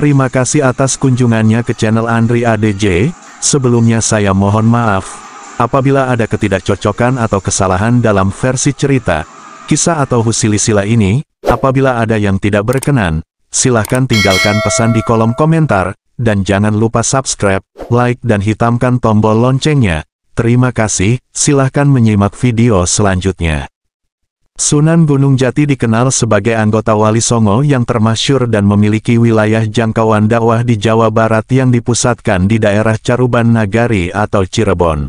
Terima kasih atas kunjungannya ke channel Andri ADJ, sebelumnya saya mohon maaf. Apabila ada ketidakcocokan atau kesalahan dalam versi cerita, kisah atau husilisila ini, apabila ada yang tidak berkenan, silahkan tinggalkan pesan di kolom komentar, dan jangan lupa subscribe, like dan hitamkan tombol loncengnya. Terima kasih, silahkan menyimak video selanjutnya. Sunan Gunung Jati dikenal sebagai anggota Wali Songo yang termasyur dan memiliki wilayah jangkauan dakwah di Jawa Barat yang dipusatkan di daerah Caruban Nagari atau Cirebon.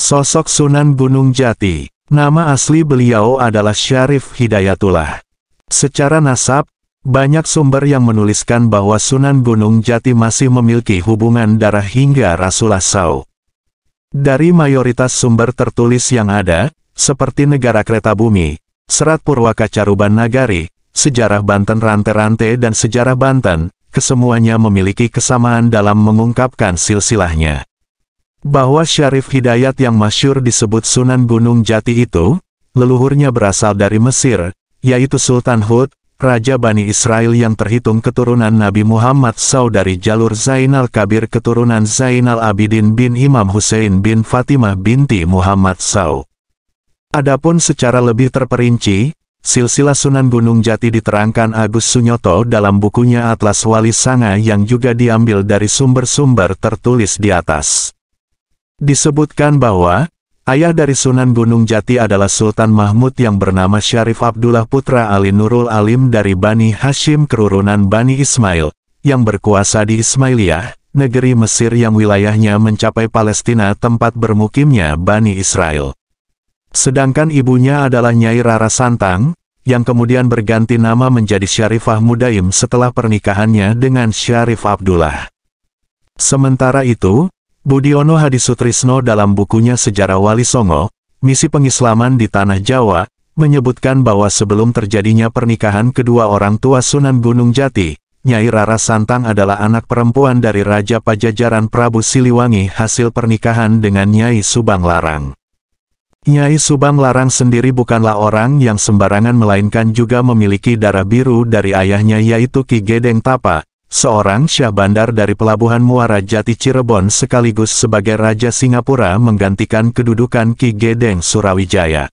Sosok Sunan Gunung Jati, nama asli beliau adalah Syarif Hidayatullah. Secara nasab, banyak sumber yang menuliskan bahwa Sunan Gunung Jati masih memiliki hubungan darah hingga Rasulullah SAW. Dari mayoritas sumber tertulis yang ada, seperti negara kereta bumi, serat purwaka caruban nagari, sejarah Banten rante-rante dan sejarah Banten, kesemuanya memiliki kesamaan dalam mengungkapkan silsilahnya. Bahwa Syarif Hidayat yang masyur disebut Sunan Gunung Jati itu, leluhurnya berasal dari Mesir, yaitu Sultan Hud, Raja Bani Israel yang terhitung keturunan Nabi Muhammad SAW dari jalur Zainal Kabir keturunan Zainal Abidin bin Imam Hussein bin Fatimah binti Muhammad SAW. Adapun secara lebih terperinci, silsilah Sunan Gunung Jati diterangkan Agus Sunyoto dalam bukunya Atlas Wali Sanga yang juga diambil dari sumber-sumber tertulis di atas. Disebutkan bahwa, ayah dari Sunan Gunung Jati adalah Sultan Mahmud yang bernama Syarif Abdullah Putra Ali Nurul Alim dari Bani Hashim kerurunan Bani Ismail, yang berkuasa di Ismailiyah, negeri Mesir yang wilayahnya mencapai Palestina tempat bermukimnya Bani Israel. Sedangkan ibunya adalah Nyai Rara Santang, yang kemudian berganti nama menjadi Syarifah Mudaim setelah pernikahannya dengan Syarif Abdullah. Sementara itu, Budiono Hadisutrisno dalam bukunya Sejarah Wali Songo, Misi Pengislaman di Tanah Jawa, menyebutkan bahwa sebelum terjadinya pernikahan kedua orang tua Sunan Gunung Jati, Nyai Rara Santang adalah anak perempuan dari Raja Pajajaran Prabu Siliwangi hasil pernikahan dengan Nyai Subang Larang. Nyai Subang Larang sendiri bukanlah orang yang sembarangan melainkan juga memiliki darah biru dari ayahnya yaitu Ki Gedeng Tapa, seorang Syah Bandar dari Pelabuhan Muara Jati Cirebon sekaligus sebagai Raja Singapura menggantikan kedudukan Ki Gedeng Surawijaya.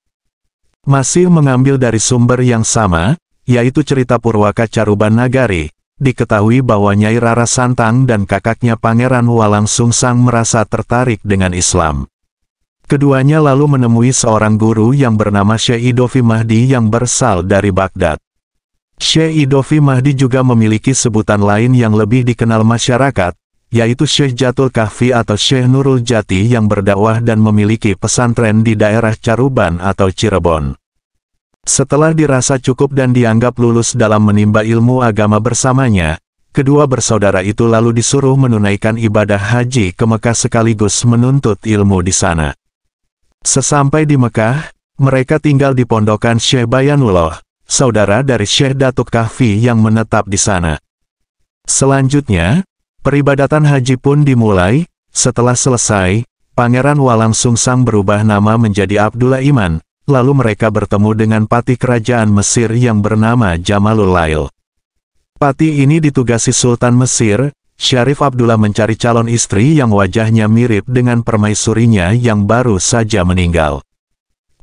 Masih mengambil dari sumber yang sama, yaitu cerita Purwaka Caruban Nagari, diketahui bahwa Nyai Rara Santang dan kakaknya Pangeran Walang Sungsang merasa tertarik dengan Islam. Keduanya lalu menemui seorang guru yang bernama Syeidovi Mahdi yang bersal dari Baghdad. Syeidovi Mahdi juga memiliki sebutan lain yang lebih dikenal masyarakat, yaitu Syekh Jatul Kahfi atau Syekh Nurul Jati yang berdakwah dan memiliki pesantren di daerah Caruban atau Cirebon. Setelah dirasa cukup dan dianggap lulus dalam menimba ilmu agama bersamanya, kedua bersaudara itu lalu disuruh menunaikan ibadah haji ke Mekah sekaligus menuntut ilmu di sana. Sesampai di Mekah, mereka tinggal di pondokan Syekh Bayanullah, saudara dari Syekh Datuk Kahfi yang menetap di sana. Selanjutnya, peribadatan haji pun dimulai, setelah selesai, Pangeran Walang Sungsang berubah nama menjadi Abdullah Iman, lalu mereka bertemu dengan patih kerajaan Mesir yang bernama Jamalul Lail. Patih ini ditugasi Sultan Mesir, Syarif Abdullah mencari calon istri yang wajahnya mirip dengan permaisurinya yang baru saja meninggal.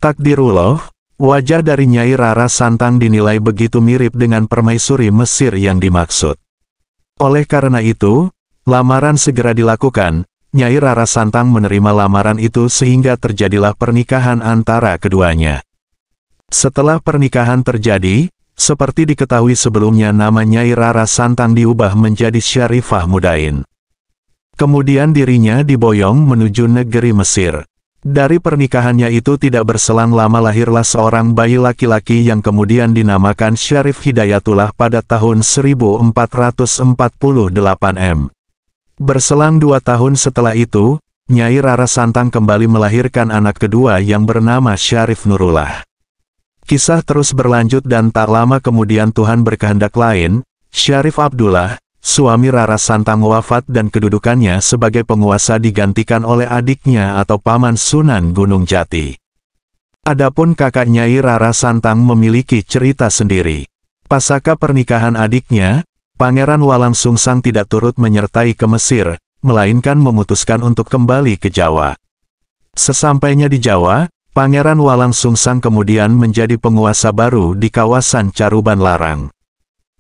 Takdirullah, wajah dari Nyai Rara Santang dinilai begitu mirip dengan permaisuri Mesir yang dimaksud. Oleh karena itu, lamaran segera dilakukan, Nyai Rara Santang menerima lamaran itu sehingga terjadilah pernikahan antara keduanya. Setelah pernikahan terjadi, seperti diketahui sebelumnya nama Nyai Rara Santang diubah menjadi Syarifah Mudain. Kemudian dirinya diboyong menuju negeri Mesir. Dari pernikahannya itu tidak berselang lama lahirlah seorang bayi laki-laki yang kemudian dinamakan Syarif Hidayatullah pada tahun 1448M. Berselang dua tahun setelah itu, Nyai Rara Santang kembali melahirkan anak kedua yang bernama Syarif Nurullah. Kisah terus berlanjut dan tak lama kemudian Tuhan berkehendak lain, Syarif Abdullah, suami Rara Santang wafat dan kedudukannya sebagai penguasa digantikan oleh adiknya atau paman Sunan Gunung Jati. Adapun kakak Nyai Rara Santang memiliki cerita sendiri. Pasca pernikahan adiknya, Pangeran Walang Sungsang tidak turut menyertai ke Mesir, melainkan memutuskan untuk kembali ke Jawa. Sesampainya di Jawa, Pangeran Walang Sungsang kemudian menjadi penguasa baru di kawasan Caruban Larang.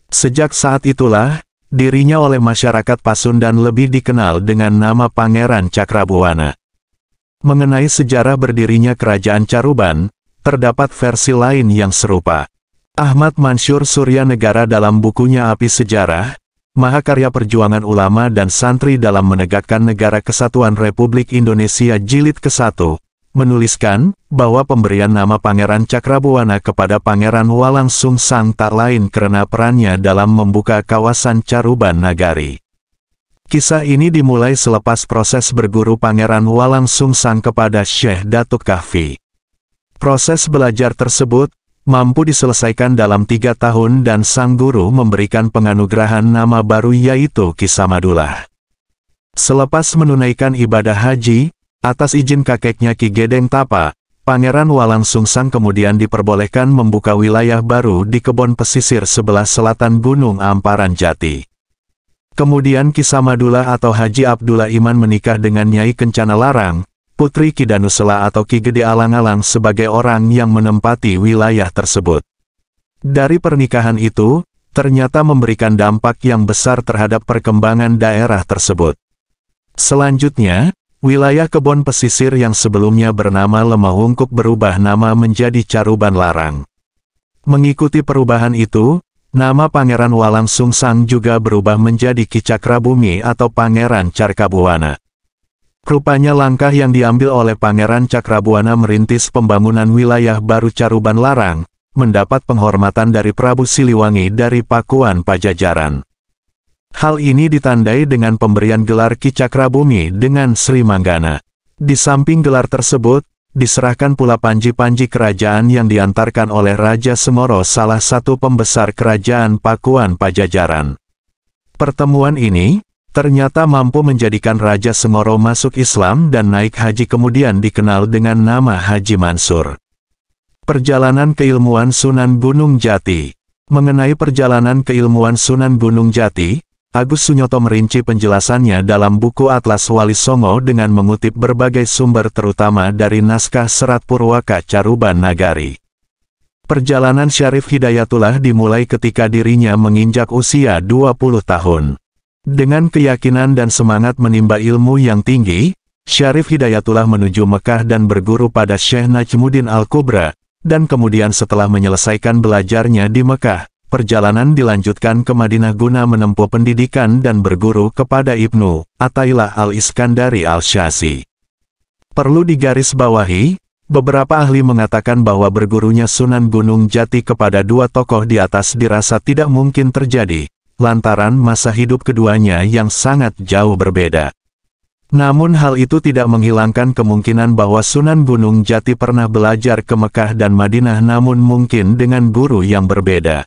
Sejak saat itulah, dirinya oleh masyarakat Pasundan lebih dikenal dengan nama Pangeran Cakrabuana. Mengenai sejarah berdirinya Kerajaan Caruban, terdapat versi lain yang serupa. Ahmad Mansur Surya Negara dalam bukunya Api Sejarah, Mahakarya Perjuangan Ulama dan Santri dalam Menegakkan Negara Kesatuan Republik Indonesia Jilid ke-1, menuliskan bahwa pemberian nama Pangeran Cakrabuana kepada Pangeran Walang Sung tak lain karena perannya dalam membuka kawasan Caruban Nagari. Kisah ini dimulai selepas proses berguru Pangeran Walang Sung Sang kepada Syekh Datuk Kahfi. Proses belajar tersebut mampu diselesaikan dalam tiga tahun dan sang guru memberikan penganugerahan nama baru yaitu Kisamadullah. Selepas menunaikan ibadah haji, Atas izin kakeknya Ki Gedeng Tapa, Pangeran Walang Sungsang kemudian diperbolehkan membuka wilayah baru di kebon pesisir sebelah selatan Gunung Amparan Jati. Kemudian Samadula atau Haji Abdullah Iman menikah dengan Nyai Kencana Larang, Putri Ki Danusela atau Ki Gede Alang-Alang sebagai orang yang menempati wilayah tersebut. Dari pernikahan itu, ternyata memberikan dampak yang besar terhadap perkembangan daerah tersebut. Selanjutnya, Wilayah kebon pesisir yang sebelumnya bernama Lemahungkuk berubah nama menjadi Caruban Larang. Mengikuti perubahan itu, nama Pangeran Walang Sungsang juga berubah menjadi Kicakrabumi atau Pangeran Carkabuana. Rupanya langkah yang diambil oleh Pangeran Cakrabuana merintis pembangunan wilayah baru Caruban Larang, mendapat penghormatan dari Prabu Siliwangi dari Pakuan Pajajaran. Hal ini ditandai dengan pemberian gelar Kicakrabumi dengan Sri Manggana. Di samping gelar tersebut, diserahkan pula panji-panji kerajaan yang diantarkan oleh Raja Semoro salah satu pembesar kerajaan Pakuan Pajajaran. Pertemuan ini, ternyata mampu menjadikan Raja Semoro masuk Islam dan naik haji kemudian dikenal dengan nama Haji Mansur. Perjalanan Keilmuan Sunan Gunung Jati Mengenai perjalanan keilmuan Sunan Gunung Jati, Agus Sunyoto merinci penjelasannya dalam buku Atlas Wali Songo dengan mengutip berbagai sumber terutama dari naskah Serat Purwaka Caruban Nagari. Perjalanan Syarif Hidayatullah dimulai ketika dirinya menginjak usia 20 tahun. Dengan keyakinan dan semangat menimba ilmu yang tinggi, Syarif Hidayatullah menuju Mekah dan berguru pada Syekh Najmuddin Al-Kubra, dan kemudian setelah menyelesaikan belajarnya di Mekah, perjalanan dilanjutkan ke Madinah guna menempuh pendidikan dan berguru kepada Ibnu Atailah al-Iskandari al-Syasi. Perlu digarisbawahi, beberapa ahli mengatakan bahwa bergurunya Sunan Gunung Jati kepada dua tokoh di atas dirasa tidak mungkin terjadi, lantaran masa hidup keduanya yang sangat jauh berbeda. Namun hal itu tidak menghilangkan kemungkinan bahwa Sunan Gunung Jati pernah belajar ke Mekah dan Madinah namun mungkin dengan guru yang berbeda.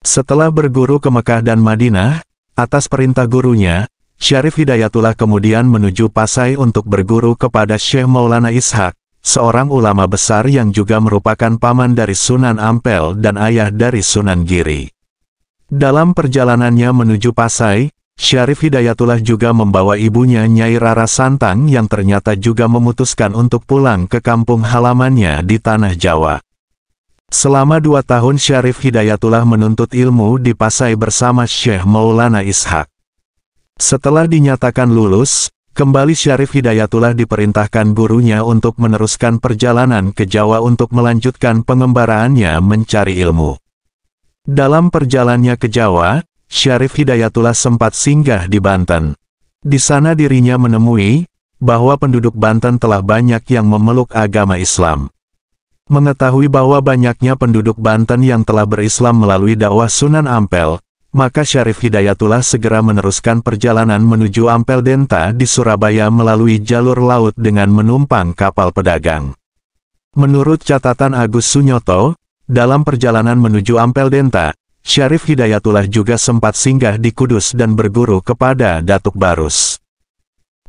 Setelah berguru ke Mekah dan Madinah, atas perintah gurunya, Syarif Hidayatullah kemudian menuju Pasai untuk berguru kepada Syekh Maulana Ishak, seorang ulama besar yang juga merupakan paman dari Sunan Ampel dan ayah dari Sunan Giri. Dalam perjalanannya menuju Pasai, Syarif Hidayatullah juga membawa ibunya Nyai Rara Santang yang ternyata juga memutuskan untuk pulang ke kampung halamannya di Tanah Jawa. Selama dua tahun Syarif Hidayatullah menuntut ilmu di Pasai bersama Syekh Maulana Ishak. Setelah dinyatakan lulus, kembali Syarif Hidayatullah diperintahkan gurunya untuk meneruskan perjalanan ke Jawa untuk melanjutkan pengembaraannya mencari ilmu. Dalam perjalannya ke Jawa, Syarif Hidayatullah sempat singgah di Banten. Di sana dirinya menemui bahwa penduduk Banten telah banyak yang memeluk agama Islam mengetahui bahwa banyaknya penduduk Banten yang telah berislam melalui dakwah Sunan Ampel, maka Syarif Hidayatullah segera meneruskan perjalanan menuju Ampel Denta di Surabaya melalui jalur laut dengan menumpang kapal pedagang. Menurut catatan Agus Sunyoto, dalam perjalanan menuju Ampel Denta, Syarif Hidayatullah juga sempat singgah di Kudus dan berguru kepada Datuk Barus.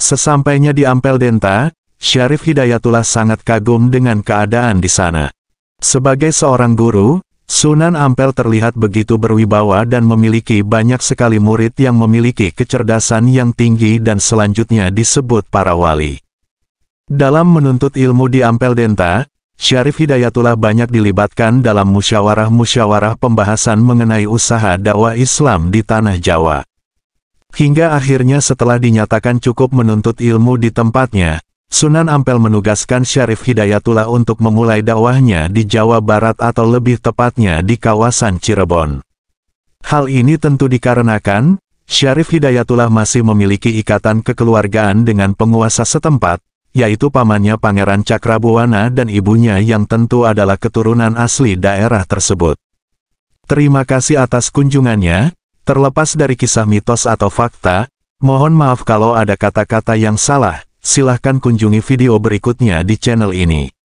Sesampainya di Ampel Denta, Syarif Hidayatullah sangat kagum dengan keadaan di sana. Sebagai seorang guru, Sunan Ampel terlihat begitu berwibawa dan memiliki banyak sekali murid yang memiliki kecerdasan yang tinggi dan selanjutnya disebut para wali. Dalam menuntut ilmu di Ampel Denta, Syarif Hidayatullah banyak dilibatkan dalam musyawarah-musyawarah pembahasan mengenai usaha dakwah Islam di Tanah Jawa. Hingga akhirnya setelah dinyatakan cukup menuntut ilmu di tempatnya, Sunan Ampel menugaskan Syarif Hidayatullah untuk memulai dakwahnya di Jawa Barat atau lebih tepatnya di kawasan Cirebon. Hal ini tentu dikarenakan, Syarif Hidayatullah masih memiliki ikatan kekeluargaan dengan penguasa setempat, yaitu pamannya Pangeran Cakrabuana dan ibunya yang tentu adalah keturunan asli daerah tersebut. Terima kasih atas kunjungannya, terlepas dari kisah mitos atau fakta, mohon maaf kalau ada kata-kata yang salah, silahkan kunjungi video berikutnya di channel ini.